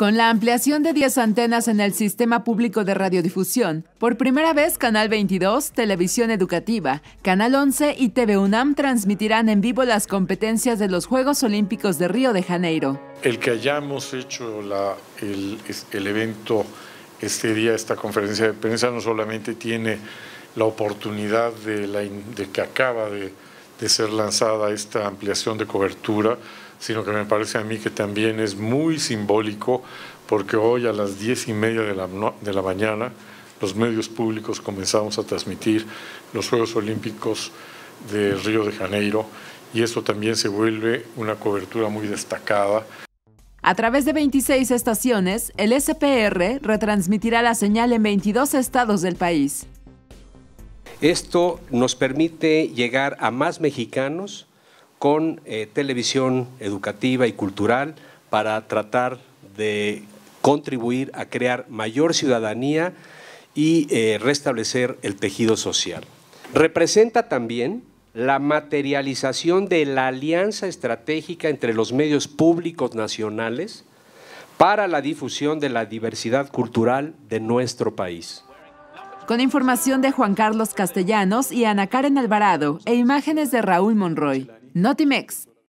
Con la ampliación de 10 antenas en el sistema público de radiodifusión, por primera vez Canal 22, Televisión Educativa, Canal 11 y TV UNAM transmitirán en vivo las competencias de los Juegos Olímpicos de Río de Janeiro. El que hayamos hecho el, evento este día, esta conferencia de prensa, no solamente tiene la oportunidad de que acaba de de ser lanzada esta ampliación de cobertura, sino que me parece a mí que también es muy simbólico porque hoy a las diez y media de la, de la mañana los medios públicos comenzamos a transmitir los Juegos Olímpicos de Río de Janeiro y eso también se vuelve una cobertura muy destacada. A través de 26 estaciones, el SPR retransmitirá la señal en 22 estados del país. Esto nos permite llegar a más mexicanos con eh, televisión educativa y cultural para tratar de contribuir a crear mayor ciudadanía y eh, restablecer el tejido social. Representa también la materialización de la alianza estratégica entre los medios públicos nacionales para la difusión de la diversidad cultural de nuestro país. Con información de Juan Carlos Castellanos y Ana Karen Alvarado e imágenes de Raúl Monroy. Notimex,